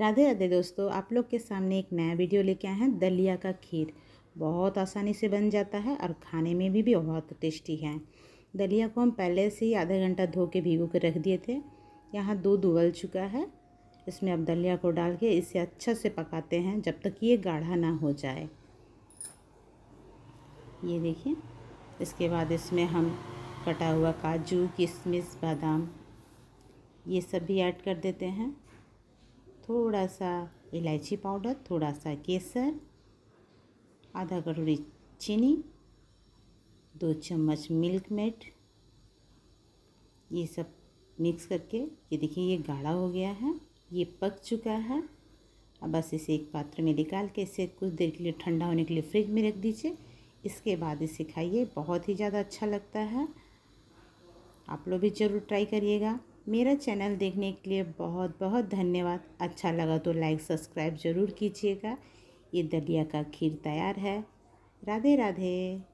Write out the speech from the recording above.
राधे राधे दोस्तों आप लोग के सामने एक नया वीडियो लेके आए हैं दलिया का खीर बहुत आसानी से बन जाता है और खाने में भी, भी बहुत टेस्टी है दलिया को हम पहले से ही आधा घंटा धो के भिगो के रख दिए थे यहाँ दूध उबल चुका है इसमें अब दलिया को डाल के इसे अच्छा से पकाते हैं जब तक ये गाढ़ा ना हो जाए ये देखिए इसके बाद इसमें हम कटा हुआ काजू किशमिश बादाम ये सब भी ऐड कर देते हैं थोड़ा सा इलायची पाउडर थोड़ा सा केसर आधा कटोरी चीनी दो चम्मच मिल्क मेड ये सब मिक्स करके ये देखिए ये गाढ़ा हो गया है ये पक चुका है अब बस इसे एक पात्र में निकाल के इसे कुछ देर के लिए ठंडा होने के लिए फ्रिज में रख दीजिए इसके बाद इसे खाइए बहुत ही ज़्यादा अच्छा लगता है आप लोग भी ज़रूर ट्राई करिएगा मेरा चैनल देखने के लिए बहुत बहुत धन्यवाद अच्छा लगा तो लाइक सब्सक्राइब ज़रूर कीजिएगा ये दलिया का खीर तैयार है राधे राधे